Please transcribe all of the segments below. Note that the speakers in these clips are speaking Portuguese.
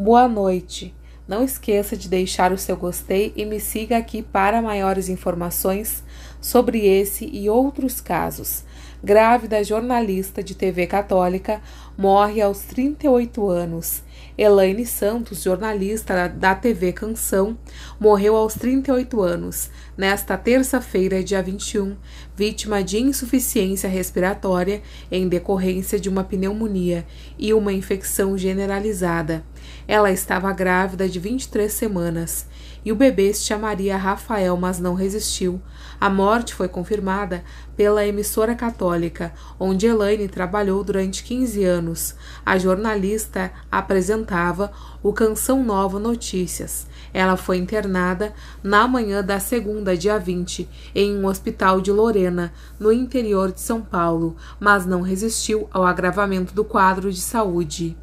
Boa noite. Não esqueça de deixar o seu gostei e me siga aqui para maiores informações sobre esse e outros casos. Grávida jornalista de TV Católica morre aos 38 anos. Elaine Santos, jornalista da TV Canção, morreu aos 38 anos, nesta terça-feira, dia 21, vítima de insuficiência respiratória em decorrência de uma pneumonia e uma infecção generalizada. Ela estava grávida de 23 semanas e o bebê se chamaria Rafael, mas não resistiu. A morte foi confirmada pela emissora católica, onde Elaine trabalhou durante 15 anos. A jornalista apresentava o Canção Nova Notícias. Ela foi internada na manhã da segunda, dia 20, em um hospital de Lorena, no interior de São Paulo, mas não resistiu ao agravamento do quadro de saúde.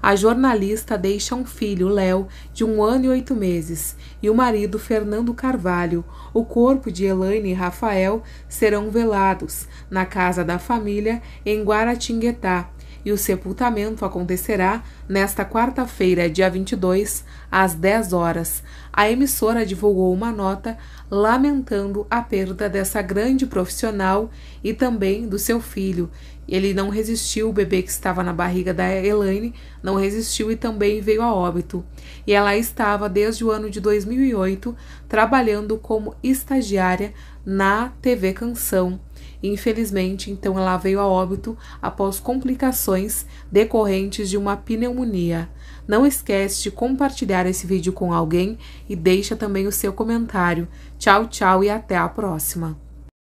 A jornalista deixa um filho, Léo, de um ano e oito meses, e o marido, Fernando Carvalho. O corpo de Elaine e Rafael serão velados na casa da família em Guaratinguetá, e o sepultamento acontecerá nesta quarta-feira, dia 22, às 10 horas. A emissora divulgou uma nota lamentando a perda dessa grande profissional e também do seu filho. Ele não resistiu, o bebê que estava na barriga da Elaine não resistiu e também veio a óbito. E ela estava desde o ano de 2008 trabalhando como estagiária na TV Canção infelizmente então ela veio a óbito após complicações decorrentes de uma pneumonia. Não esquece de compartilhar esse vídeo com alguém e deixa também o seu comentário. Tchau, tchau e até a próxima.